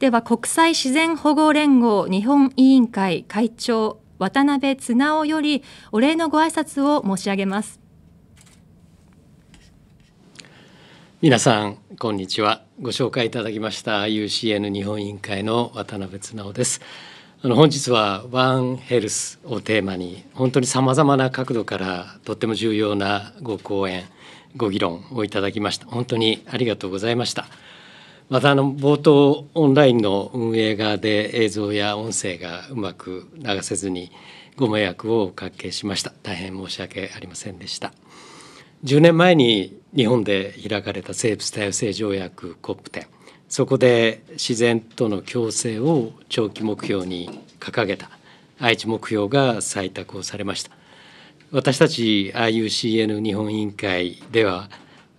では国際自然保護連合日本委員会会長渡辺綱雄よりお礼のご挨拶を申し上げます皆さんこんにちはご紹介いただきました UCN 日本委員会の渡辺綱雄ですあの本日はワンヘルスをテーマに本当にさまざまな角度からとっても重要なご講演ご議論をいただきました本当にありがとうございました。またあの冒頭オンラインの運営側で映像や音声がうまく流せずにご迷惑をおかけしました大変申し訳ありませんでした10年前に日本で開かれた生物多様性条約 COP10 そこで自然との共生を長期目標に掲げた愛知目標が採択をされました私たち IUCN 日本委員会では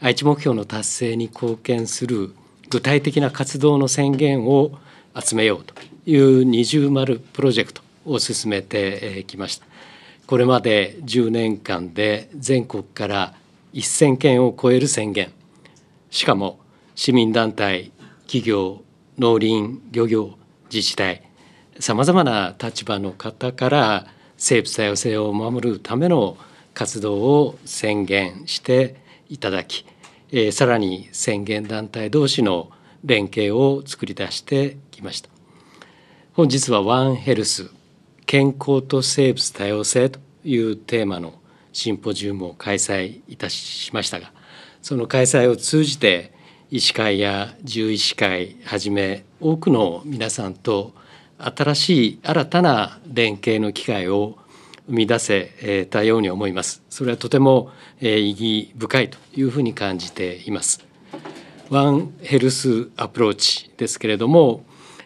愛知目標の達成に貢献する具体的な活動の宣言を集めようという二重丸プロジェクトを進めてきました。これまで10年間で全国から1000件を超える宣言しかも市民団体企業農林漁業自治体さまざまな立場の方から生物多様性を守るための活動を宣言していただきえー、さらに宣言団体同士の連携を作り出してきました本日は「ワンヘルス健康と生物多様性」というテーマのシンポジウムを開催いたしましたがその開催を通じて医師会や獣医師会はじめ多くの皆さんと新しい新たな連携の機会を生み出せたように思いますそれはとても意義深いというふうに感じていますワンヘルスアプローチですけれども、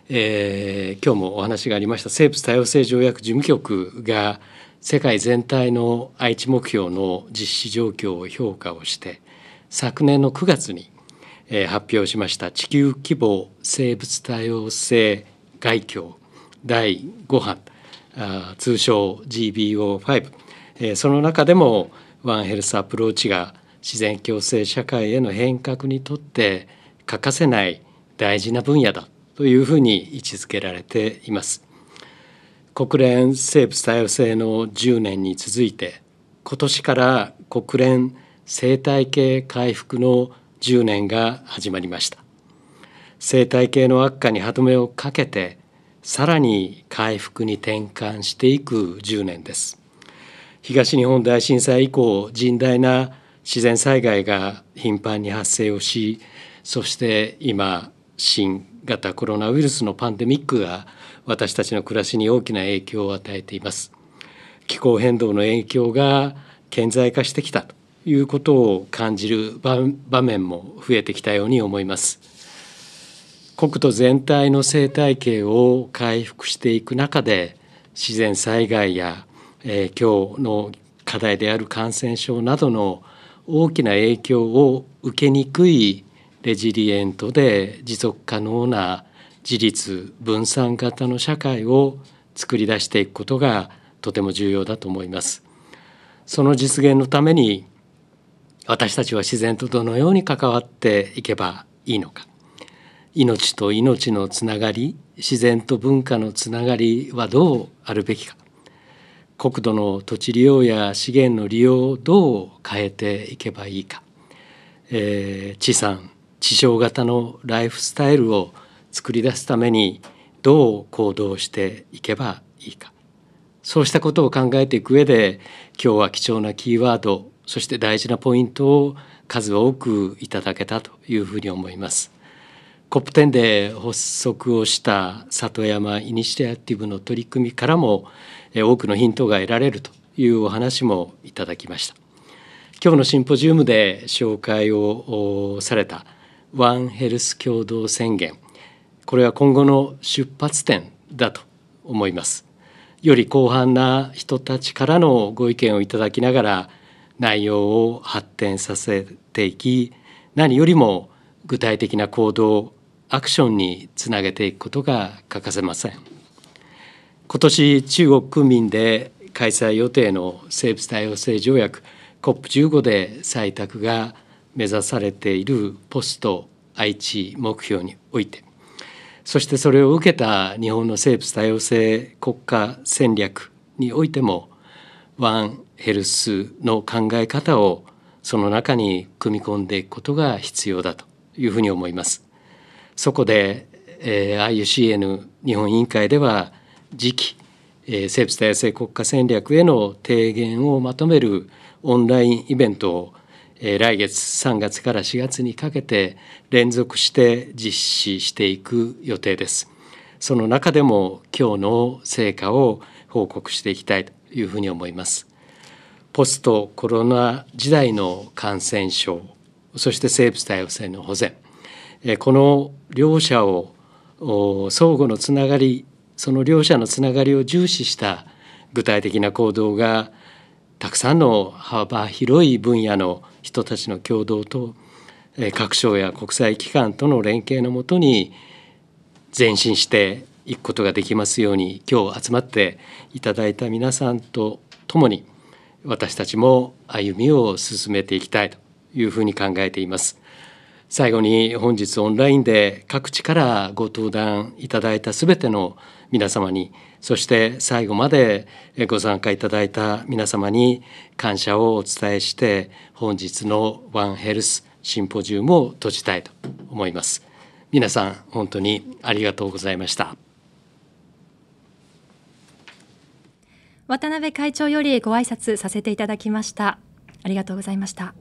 えー、今日もお話がありました生物多様性条約事務局が世界全体の愛知目標の実施状況を評価をして昨年の9月に発表しました地球規模生物多様性概況第5版通称 GBO5、えその中でもワンヘルスアプローチが自然共生社会への変革にとって欠かせない大事な分野だというふうに位置づけられています。国連生物多様性の10年に続いて今年から国連生態系回復の10年が始まりました生態系の悪化に歯止めをかけてさらに回復に転換していく10年です東日本大震災以降甚大な自然災害が頻繁に発生をしそして今新型コロナウイルスのパンデミックが私たちの暮らしに大きな影響を与えています気候変動の影響が顕在化してきたということを感じる場面も増えてきたように思います国土全体の生態系を回復していく中で自然災害や、えー、今日の課題である感染症などの大きな影響を受けにくいレジリエントで持続可能な自立分散型の社会を作り出していくことがとても重要だと思います。その実現のために私たちは自然とどのように関わっていけばいいのか命と命のつながり自然と文化のつながりはどうあるべきか国土の土地利用や資源の利用をどう変えていけばいいか、えー、地産地消型のライフスタイルを作り出すためにどう行動していけばいいかそうしたことを考えていく上で今日は貴重なキーワードそして大事なポイントを数多くいただけたというふうに思います。COP10 で発足をした里山イニシアティブの取り組みからも多くのヒントが得られるというお話もいただきました今日のシンポジウムで紹介をされたワンヘルス共同宣言これは今後の出発点だと思いますより広範な人たちからのご意見をいただきながら内容を発展させていき何よりも具体的な行動アクションにつなげていくことが欠かせません今年中国区民で開催予定の生物多様性条約 COP15 で採択が目指されているポスト愛知目標においてそしてそれを受けた日本の生物多様性国家戦略においてもワンヘルスの考え方をその中に組み込んでいくことが必要だというふうに思います。そこで、えー、IUCN 日本委員会では次期、えー、生物多様性国家戦略への提言をまとめるオンラインイベントを、えー、来月3月から4月にかけて連続して実施していく予定です。その中でも今日の成果を報告していきたいというふうに思います。ポストコロナ時代の感染症、そして生物多様性の保全。この両者を相互のつながりその両者のつながりを重視した具体的な行動がたくさんの幅広い分野の人たちの共同と各省や国際機関との連携のもとに前進していくことができますように今日集まっていただいた皆さんと共に私たちも歩みを進めていきたいというふうに考えています。最後に本日オンラインで各地からご登壇いただいたすべての皆様にそして最後までご参加いただいた皆様に感謝をお伝えして本日のワンヘルスシンポジウムを閉じたいと思います皆さん本当にありがとうございました渡辺会長よりご挨拶させていただきましたありがとうございました